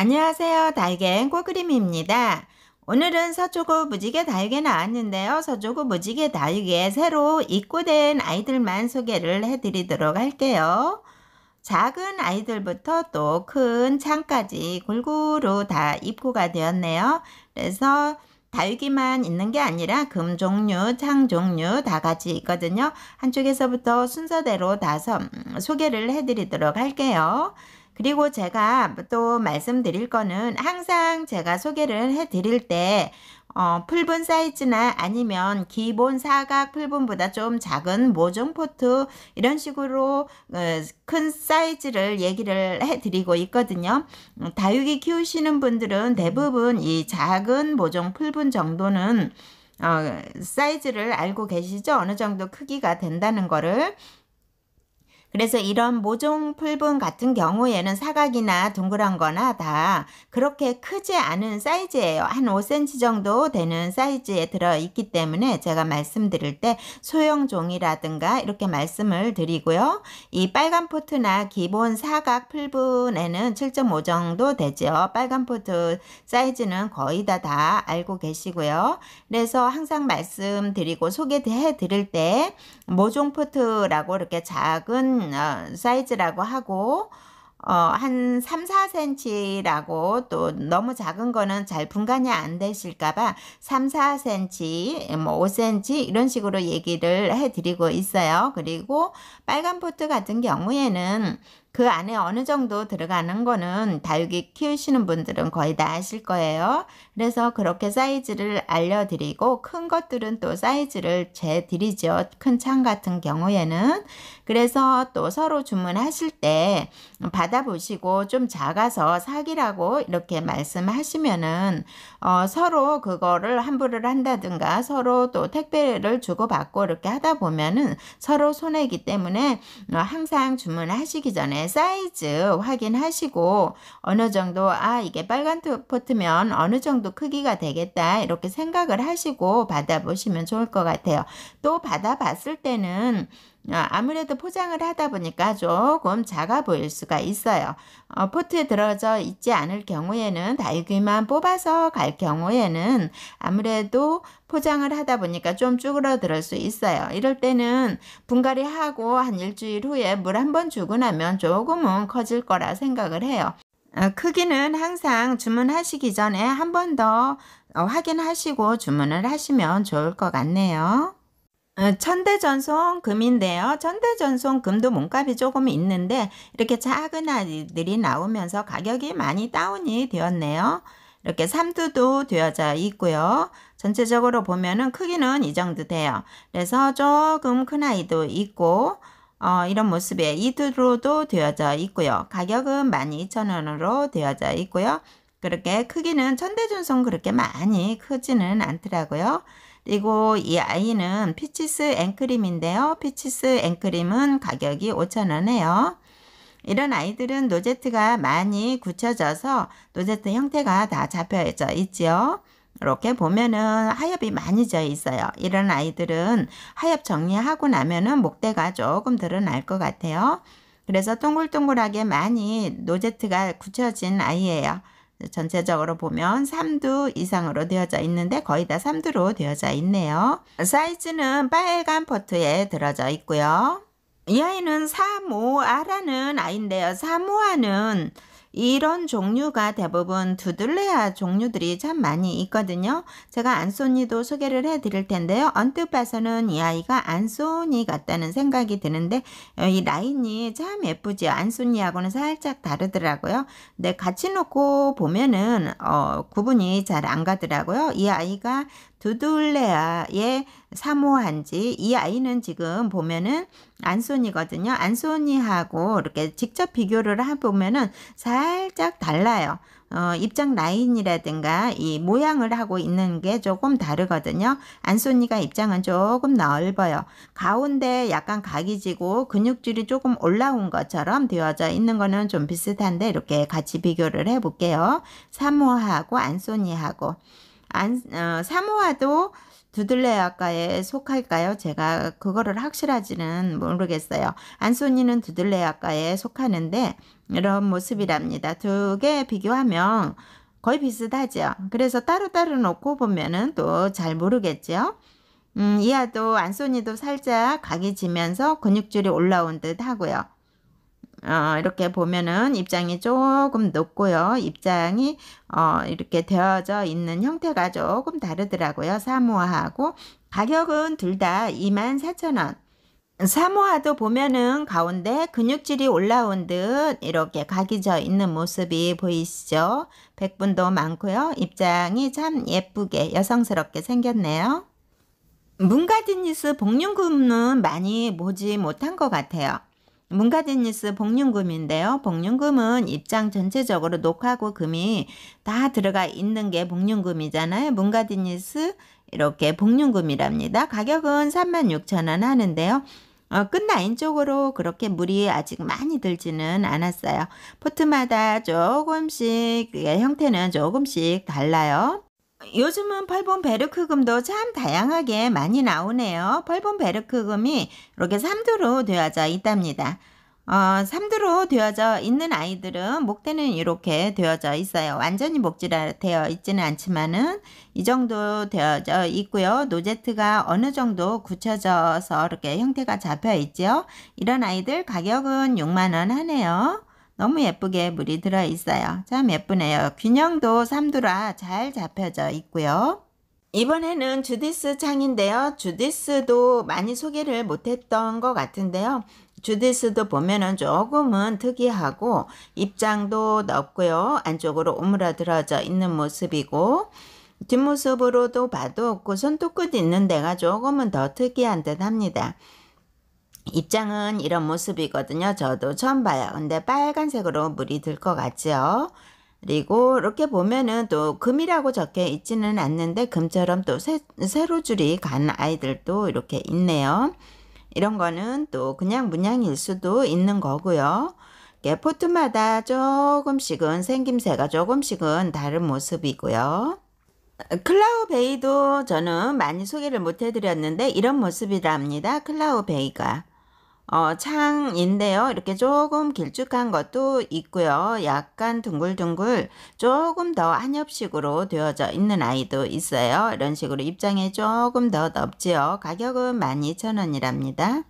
안녕하세요. 달걀 꼬그림입니다. 오늘은 서초구 무지개 달걀 나왔는데요. 서초구 무지개 달걀 새로 입고된 아이들만 소개를 해드리도록 할게요. 작은 아이들부터 또 큰 창까지 골고루 다 입고가 되었네요. 그래서 다육이만 있는 게 아니라 금 종류, 창 종류 다 같이 있거든요. 한쪽에서부터 순서대로 다섯 음, 소개를 해드리도록 할게요. 그리고 제가 또 말씀드릴 거는 항상 제가 소개를 해드릴 때 어, 풀분 사이즈나 아니면 기본 사각 풀분보다 좀 작은 모종 포트 이런 식으로 어, 큰 사이즈를 얘기를 해드리고 있거든요. 음, 다육이 키우시는 분들은 대부분 이 작은 모종 풀분 정도는 어, 사이즈를 알고 계시죠? 어느 정도 크기가 된다는 거를. 그래서 이런 모종 풀분 같은 경우에는 사각이나 동그란 거나 다 그렇게 크지 않은 사이즈예요. 한 5cm 정도 되는 사이즈에 들어있기 때문에 제가 말씀드릴 때 소형 종이라든가 이렇게 말씀을 드리고요. 이 빨간 포트나 기본 사각 풀분에는 7.5 정도 되죠. 빨간 포트 사이즈는 거의 다 다 알고 계시고요. 그래서 항상 말씀드리고 소개해 드릴 때 모종 포트라고 이렇게 작은 어, 사이즈라고 하고 어, 한 3, 4cm라고 또 너무 작은 거는 잘 분간이 안 되실까봐 3, 4cm, 뭐 5cm 이런 식으로 얘기를 해드리고 있어요. 그리고 빨간 포트 같은 경우에는 그 안에 어느 정도 들어가는 거는 다육이 키우시는 분들은 거의 다 아실 거예요. 그래서 그렇게 사이즈를 알려드리고 큰 것들은 또 사이즈를 재드리죠. 큰 창 같은 경우에는. 그래서 또 서로 주문하실 때 받아보시고 좀 작아서 사기라고 이렇게 말씀하시면은 어, 서로 그거를 환불을 한다든가 서로 또 택배를 주고받고 이렇게 하다 보면은 서로 손해기 이 때문에 어, 항상 주문하시기 전에 사이즈 확인하시고 어느 정도 아 이게 빨간 포트면 어느 정도 크기가 되겠다 이렇게 생각을 하시고 받아보시면 좋을 것 같아요. 또 받아봤을 때는 어, 아무래도 포장을 하다 보니까 조금 작아 보일 수가 있어요. 어, 포트에 들어져 있지 않을 경우에는 달기만 뽑아서 갈 경우에는 아무래도 포장을 하다 보니까 좀쭈그러들수 있어요. 이럴 때는 분갈이 하고 한 일주일 후에 물 한 번 주고 나면 조금은 커질 거라 생각을 해요. 어, 크기는 항상 주문하시기 전에 한 번더 어, 확인하시고 주문을 하시면 좋을 것 같네요. 어, 천대전송 금인데요. 천대전송 금도 몸값이 조금 있는데 이렇게 작은 아이들이 나오면서 가격이 많이 다운이 되었네요. 이렇게 삼두도 되어져 있고요. 전체적으로 보면은 크기는 이 정도 돼요. 그래서 조금 큰 아이도 있고 어, 이런 모습에 이두로도 되어져 있고요. 가격은 12,000원으로 되어져 있고요. 그렇게 크기는 천대전송 그렇게 많이 크지는 않더라고요. 그리고 이 아이는 피치스 앵크림인데요. 피치스 앵크림은 가격이 5 0 0 0원에요 이런 아이들은 노제트가 많이 굳혀져서 노제트 형태가 다 잡혀져 있지요. 이렇게 보면은 하엽이 많이 져 있어요. 이런 아이들은 하엽 정리하고 나면은 목대가 조금 드러날 것 같아요. 그래서 동글동글하게 많이 노제트가 굳혀진 아이예요. 전체적으로 보면 3두 이상으로 되어져 있는데 거의 다 3두로 되어져 있네요. 사이즈는 빨간 포트에 들어져 있고요. 이 아이는 사모아라는 아이인데요. 사모아는 이런 종류가 대부분 두들레아 종류들이 참 많이 있거든요. 제가 안소니도 소개를 해드릴 텐데요. 언뜻 봐서는 이 아이가 안소니 같다는 생각이 드는데 어, 이 라인이 참 예쁘지요. 안소니하고는 살짝 다르더라고요. 근데 같이 놓고 보면은 어, 구분이 잘 안 가더라고요. 이 아이가 두둘레아의 사모한지 이 아이는 지금 보면은 안소니거든요. 안소니하고 이렇게 직접 비교를 해보면은 살짝 달라요. 어, 입장 라인이라든가 이 모양을 하고 있는 게 조금 다르거든요. 안소니가 입장은 조금 넓어요. 가운데 약간 각이 지고 근육질이 조금 올라온 것처럼 되어져 있는 거는 좀 비슷한데 이렇게 같이 비교를 해볼게요. 사모하고 안소니하고 안, 어, 사모아도 두들레아과에 속할까요? 제가 그거를 확실하지는 모르겠어요. 안소니는 두들레아과에 속하는데 이런 모습이랍니다. 두 개 비교하면 거의 비슷하죠. 그래서 따로따로 놓고 보면은 또 잘 모르겠죠. 음, 이하도 안소니도 살짝 각이 지면서 근육줄이 올라온 듯 하고요. 어, 이렇게 보면은 입장이 조금 높고요. 입장이 어, 이렇게 되어져 있는 형태가 조금 다르더라고요. 사모아하고 가격은 둘 다 24,000원. 사모아도 보면은 가운데 근육질이 올라온 듯 이렇게 각이져 있는 모습이 보이시죠? 백분도 많고요. 입장이 참 예쁘게 여성스럽게 생겼네요. 문가디니스 복륜금은 많이 보지 못한 것 같아요. 문가디니스 복륜금인데요. 복륜금은 입장 전체적으로 녹하고 금이 다 들어가 있는 게 복륜금이잖아요. 문가디니스 이렇게 복륜금이랍니다. 가격은 36,000원 하는데요. 어, 끝라인 쪽으로 그렇게 물이 아직 많이 들지는 않았어요. 포트마다 조금씩 예, 형태는 조금씩 달라요. 요즘은 펄본 베르크금도 참 다양하게 많이 나오네요. 펄본 베르크금이 이렇게 3두로 되어져 있답니다. 어, 삼두로 되어져 있는 아이들은 목대는 이렇게 되어져 있어요. 완전히 목질화 되어 있지는 않지만은 이 정도 되어져 있고요. 노제트가 어느 정도 굳혀져서 이렇게 형태가 잡혀 있죠. 이런 아이들 가격은 6만 원 하네요. 너무 예쁘게 물이 들어있어요. 참 예쁘네요. 균형도 삼두라 잘 잡혀져 있고요. 이번에는 주디스 창인데요. 주디스도 많이 소개를 못했던 것 같은데요. 주디스도 보면은 조금은 특이하고 입장도 넓고요. 안쪽으로 오므라들어져 있는 모습이고 뒷모습으로도 봐도 없고 손톱끝 있는 데가 조금은 더 특이한 듯 합니다. 입장은 이런 모습이거든요. 저도 처음 봐요. 근데 빨간색으로 물이 들 것 같지요. 그리고 이렇게 보면은 또 금이라고 적혀 있지는 않는데 금처럼 또 세, 세로줄이 간 아이들도 이렇게 있네요. 이런 거는 또 그냥 문양일 수도 있는 거고요. 포트마다 조금씩은 생김새가 조금씩은 다른 모습이고요. 클라우베이도 저는 많이 소개를 못 해드렸는데 이런 모습이랍니다. 클라우베이가. 어, 창인데요. 이렇게 조금 길쭉한 것도 있고요. 약간 둥글둥글 조금 더 한엽식으로 되어져 있는 아이도 있어요. 이런 식으로 입장에 조금 더 넓지요. 가격은 12,000원이랍니다.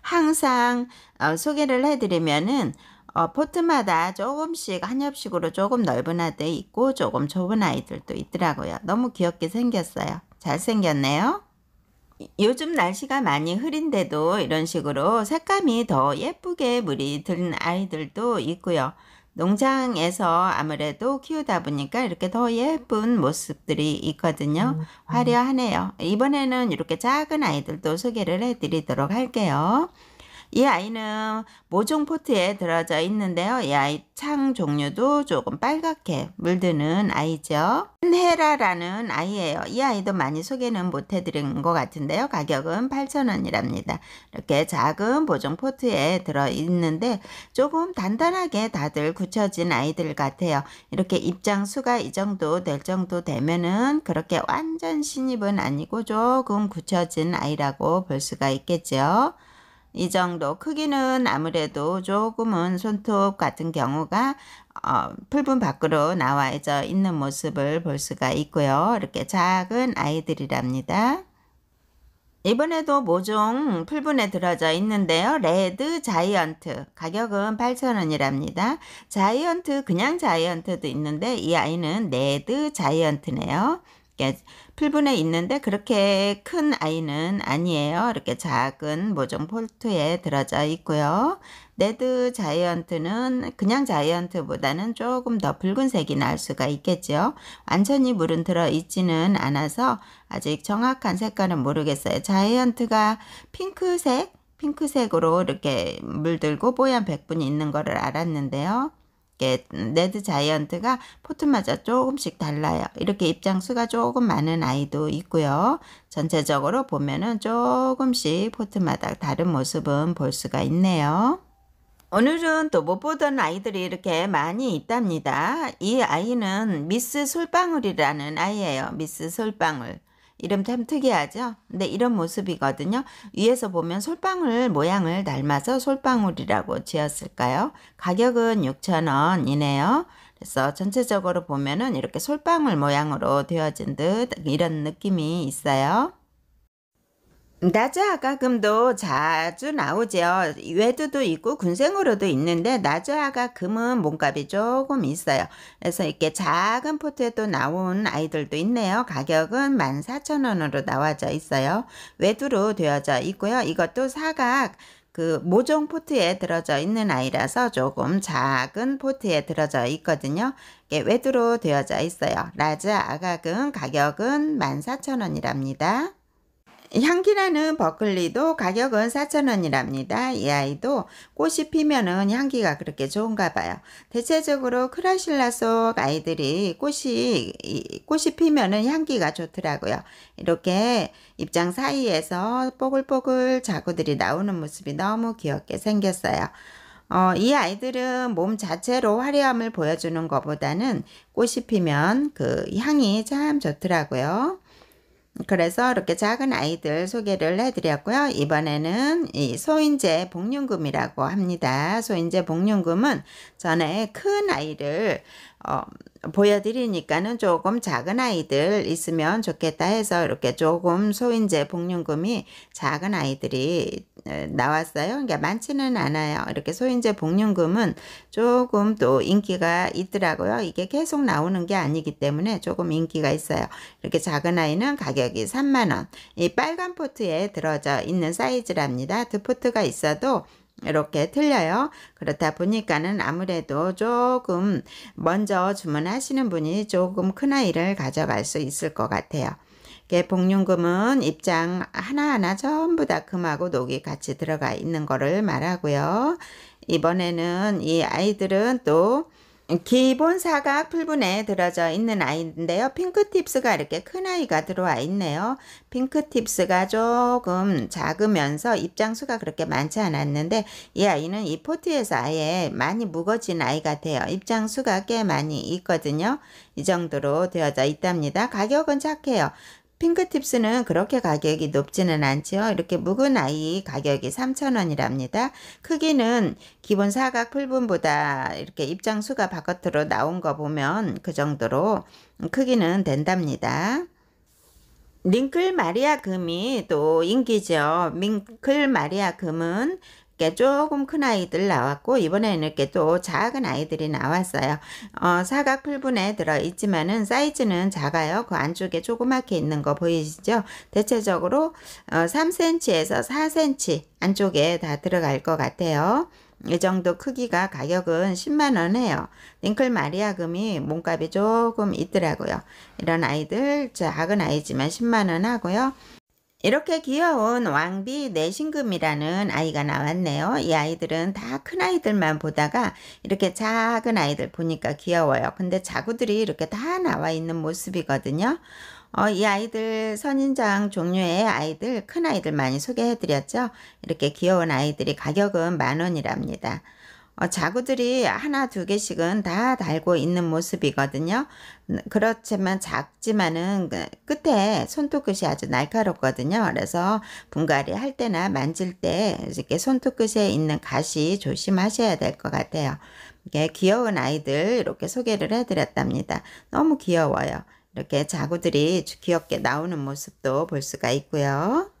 항상 어, 소개를 해드리면은 어, 포트마다 조금씩 한엽식으로 조금 넓은 아이도 있고 조금 좁은 아이들도 있더라고요. 너무 귀엽게 생겼어요. 잘생겼네요. 요즘 날씨가 많이 흐린데도 이런 식으로 색감이 더 예쁘게 물이 든 아이들도 있고요. 농장에서 아무래도 키우다 보니까 이렇게 더 예쁜 모습들이 있거든요. 음, 음. 화려하네요. 이번에는 이렇게 작은 아이들도 소개를 해드리도록 할게요. 이 아이는 모종 포트에 들어져 있는데요. 이 아이 창 종류도 조금 빨갛게 물드는 아이죠. 헤라라는 아이예요. 이 아이도 많이 소개는 못해드린 것 같은데요. 가격은 8,000원이랍니다. 이렇게 작은 모종 포트에 들어있는데 조금 단단하게 다들 굳혀진 아이들 같아요. 이렇게 입장 수가 이 정도 될 정도 되면은 그렇게 완전 신입은 아니고 조금 굳혀진 아이라고 볼 수가 있겠죠. 이 정도 크기는 아무래도 조금은 손톱 같은 경우가 어, 풀분 밖으로 나와져 있는 모습을 볼 수가 있고요. 이렇게 작은 아이들이랍니다. 이번에도 모종 풀분에 들어져 있는데요. 레드 자이언트 가격은 8,000원이랍니다. 자이언트 그냥 자이언트도 있는데 이 아이는 레드 자이언트네요. 필분에 있는데 그렇게 큰 아이는 아니에요. 이렇게 작은 모종 폴트에 들어져 있고요. 레드 자이언트는 그냥 자이언트보다는 조금 더 붉은색이 날 수가 있겠죠 완전히 물은 들어있지는 않아서 아직 정확한 색깔은 모르겠어요. 자이언트가 핑크색, 핑크색으로 이렇게 물들고 뽀얀 백분이 있는 거를 알았는데요. 있 예, 레드 자이언트가 포트마다 조금씩 달라요. 이렇게 입장수가 조금 많은 아이도 있고요. 전체적으로 보면은 조금씩 포트마다 다른 모습은 볼 수가 있네요. 오늘은 또 못 보던 아이들이 이렇게 많이 있답니다. 이 아이는 미스 솔방울이라는 아이예요. 미스 솔방울. 이름 참 특이하죠? 근데 이런 모습이거든요. 위에서 보면 솔방울 모양을 닮아서 솔방울이라고 지었을까요? 가격은 6,000원이네요. 그래서 전체적으로 보면은 이렇게 솔방울 모양으로 되어진 듯 이런 느낌이 있어요. 낮에 아가금도 자주 나오죠. 외두도 있고 군생으로도 있는데 낮에 아가금은 몸값이 조금 있어요. 그래서 이렇게 작은 포트에 도 나온 아이들도 있네요. 가격은 14,000원으로 나와져 있어요. 외두로 되어져 있고요. 이것도 사각 그 모종 포트에 들어져 있는 아이라서 조금 작은 포트에 들어져 있거든요. 이게 외두로 되어져 있어요. 라자 아가금 가격은 14,000원이랍니다. 향기라는 버클리도 가격은 4,000원이랍니다. 이 아이도 꽃이 피면은 향기가 그렇게 좋은가 봐요. 대체적으로 크라실라 속 아이들이 꽃이 꽃이 피면은 향기가 좋더라고요. 이렇게 입장 사이에서 뽀글뽀글 자구들이 나오는 모습이 너무 귀엽게 생겼어요. 어, 이 아이들은 몸 자체로 화려함을 보여주는 것보다는 꽃이 피면 그 향이 참 좋더라고요. 그래서 이렇게 작은 아이들 소개를 해드렸고요. 이번에는 이 소인제 복륜금이라고 합니다. 소인제 복륜금은 전에 큰 아이를 어, 보여드리니까는 조금 작은 아이들 있으면 좋겠다 해서 이렇게 조금 소인제 복륜금이 작은 아이들이 나왔어요. 그러니까 많지는 않아요. 이렇게 소인제 복륜금은 조금 또 인기가 있더라고요. 이게 계속 나오는 게 아니기 때문에 조금 인기가 있어요. 이렇게 작은 아이는 가격이 3만원. 이 빨간 포트에 들어져 있는 사이즈랍니다. 두 포트가 있어도 이렇게 틀려요. 그렇다 보니까는 아무래도 조금 먼저 주문하시는 분이 조금 큰아이를 가져갈 수 있을 것 같아요. 복륜금은 입장 하나하나 전부 다 금하고 녹이 같이 들어가 있는 거를 말하고요. 이번에는 이 아이들은 또 기본 사각 풀분에 들어져 있는 아이인데요. 핑크팁스가 이렇게 큰 아이가 들어와 있네요. 핑크팁스가 조금 작으면서 입장수가 그렇게 많지 않았는데 이 아이는 이 포트에서 아예 많이 무거진 아이 같아요. 입장수가 꽤 많이 있거든요. 이 정도로 되어져 있답니다. 가격은 착해요. 핑크팁스는 그렇게 가격이 높지는 않죠 이렇게 묵은 아이 가격이 3,000원이랍니다. 크기는 기본 사각 풀분보다 이렇게 입장수가 바깥으로 나온 거 보면 그 정도로 크기는 된답니다. 링클 마리아 금이 또 인기죠. 링클 마리아 금은 이렇게 조금 큰 아이들 나왔고 이번에는 이렇게 또 작은 아이들이 나왔어요. 어, 사각 풀분에 들어있지만은 사이즈는 작아요. 그 안쪽에 조그맣게 있는 거 보이시죠? 대체적으로 어, 3cm에서 4cm 안쪽에 다 들어갈 것 같아요. 이 정도 크기가 가격은 10만원 해요. 링클 마리아금이 몸값이 조금 있더라고요. 이런 아이들 작은 아이지만 10만원 하고요. 이렇게 귀여운 왕비 내신금이라는 아이가 나왔네요. 이 아이들은 다 큰 아이들만 보다가 이렇게 작은 아이들 보니까 귀여워요. 근데 자구들이 이렇게 다 나와 있는 모습이거든요. 어, 이 아이들 선인장 종류의 아이들 큰 아이들 많이 소개해드렸죠. 이렇게 귀여운 아이들이 가격은 만 원이랍니다. 어, 자구들이 하나 두 개씩은 다 달고 있는 모습이거든요. 음, 그렇지만 작지만은 그 끝에 손톱 끝이 아주 날카롭거든요. 그래서 분갈이 할 때나 만질 때 이렇게 손톱 끝에 있는 가시 조심하셔야 될 것 같아요. 이게 귀여운 아이들 이렇게 소개를 해드렸답니다. 너무 귀여워요. 이렇게 자구들이 귀엽게 나오는 모습도 볼 수가 있고요.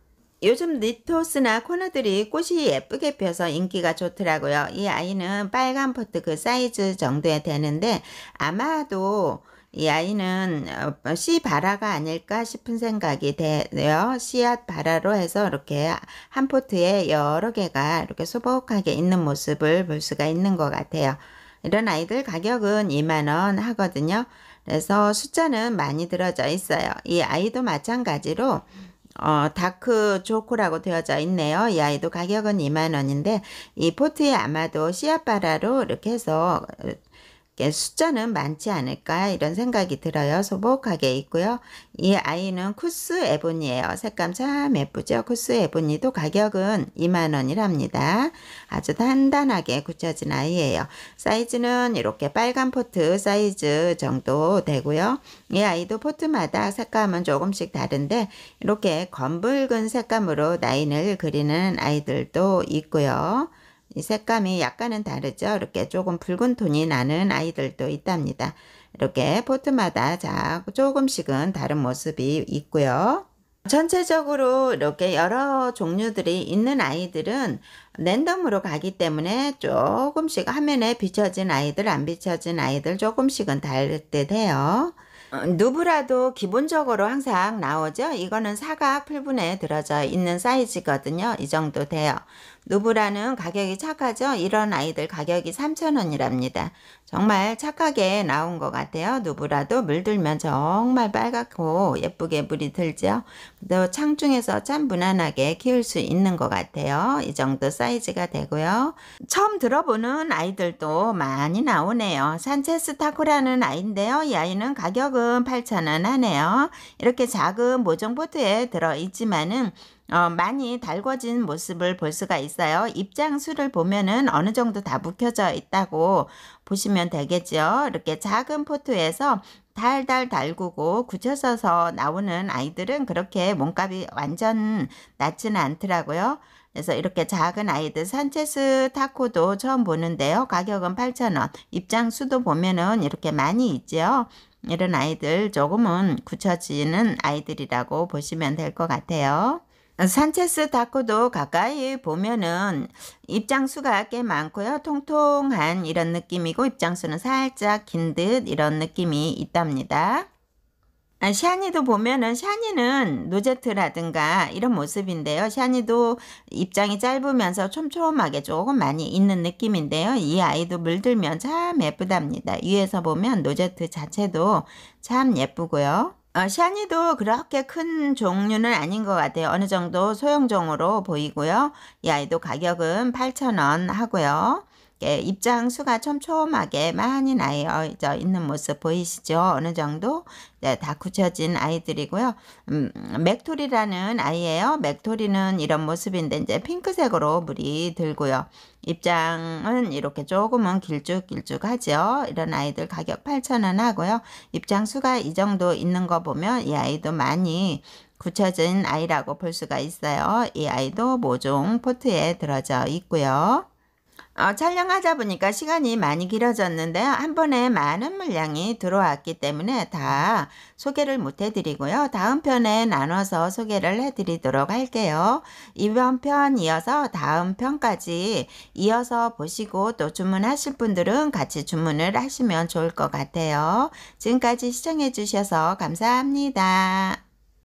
요즘 니토스나 코너들이 꽃이 예쁘게 펴서 인기가 좋더라고요. 이 아이는 빨간 포트 그 사이즈 정도에 되는데 아마도 이 아이는 어, 어, 씨 바라가 아닐까 싶은 생각이 되요 씨앗 바라로 해서 이렇게 한 포트에 여러 개가 이렇게 소복하게 있는 모습을 볼 수가 있는 것 같아요. 이런 아이들 가격은 2만원 하거든요. 그래서 숫자는 많이 들어져 있어요. 이 아이도 마찬가지로 어, 다크 초코라고 되어져 있네요. 이 아이도 가격은 2만원인데 이 포트에 아마도 씨앗바라로 이렇게 해서 예, 숫자는 많지 않을까 이런 생각이 들어요. 소복하게 있고요. 이 아이는 쿠스 에보니예요. 색감 참 예쁘죠? 쿠스 에보니도 가격은 2만원이랍니다. 아주 단단하게 굳혀진 아이예요. 사이즈는 이렇게 빨간 포트 사이즈 정도 되고요. 이 아이도 포트마다 색감은 조금씩 다른데 이렇게 검붉은 색감으로 라인을 그리는 아이들도 있고요. 이 색감이 약간은 다르죠. 이렇게 조금 붉은 톤이 나는 아이들도 있답니다. 이렇게 포트마다 자 조금씩은 다른 모습이 있고요. 전체적으로 이렇게 여러 종류들이 있는 아이들은 랜덤으로 가기 때문에 조금씩 화면에 비춰진 아이들 안 비춰진 아이들 조금씩은 다를 듯 해요. 어, 누브라도 기본적으로 항상 나오죠. 이거는 사각 풀분에 들어져 있는 사이즈거든요. 이 정도 돼요. 누브라는 가격이 착하죠. 이런 아이들 가격이 3,000원이랍니다. 정말 착하게 나온 것 같아요. 누브라도 물들면 정말 빨갛고 예쁘게 물이 들죠. 또 창중에서 참 무난하게 키울 수 있는 것 같아요. 이 정도 사이즈가 되고요. 처음 들어보는 아이들도 많이 나오네요. 산체스 타코라는 아이인데요. 이 아이는 가격은 8,000원 하네요. 이렇게 작은 모종보트에 들어있지만은 어, 많이 달궈진 모습을 볼 수가 있어요. 입장수를 보면은 어느 정도 다 묵혀져 있다고 보시면 되겠죠. 이렇게 작은 포트에서 달달 달구고 굳혀서서 나오는 아이들은 그렇게 몸값이 완전 낮지는 않더라고요. 그래서 이렇게 작은 아이들 산체스 타코도 처음 보는데요. 가격은 8,000원. 입장수도 보면은 이렇게 많이 있지요. 이런 아이들 조금은 굳혀지는 아이들이라고 보시면 될 것 같아요. 산체스 다코도 가까이 보면은 입장수가 꽤 많고요. 통통한 이런 느낌이고 입장수는 살짝 긴 듯 이런 느낌이 있답니다. 아, 샤니도 보면은 샤니는 노제트라든가 이런 모습인데요. 샤니도 입장이 짧으면서 촘촘하게 조금 많이 있는 느낌인데요. 이 아이도 물들면 참 예쁘답니다. 위에서 보면 노제트 자체도 참 예쁘고요. 어, 샤니도 그렇게 큰 종류는 아닌 것 같아요. 어느 정도 소형종으로 보이고요. 이 아이도 가격은 8,000원 하고요. 이렇게 입장수가 촘촘하게 많이 나뉘져 있는 모습 보이시죠? 어느 정도 네, 다 굳혀진 아이들이고요. 음, 맥토리라는 아이예요. 맥토리는 이런 모습인데 이제 핑크색으로 물이 들고요. 입장은 이렇게 조금은 길쭉길쭉하죠. 이런 아이들 가격 8,000원 하고요. 입장수가 이 정도 있는 거 보면 이 아이도 많이 굳혀진 아이라고 볼 수가 있어요. 이 아이도 모종 포트에 들어져 있고요. 어, 촬영하다 보니까 시간이 많이 길어졌는데요. 한 번에 많은 물량이 들어왔기 때문에 다 소개를 못 해드리고요. 다음 편에 나눠서 소개를 해드리도록 할게요. 이번 편 이어서 다음 편까지 이어서 보시고 또 주문하실 분들은 같이 주문을 하시면 좋을 것 같아요. 지금까지 시청해주셔서 감사합니다.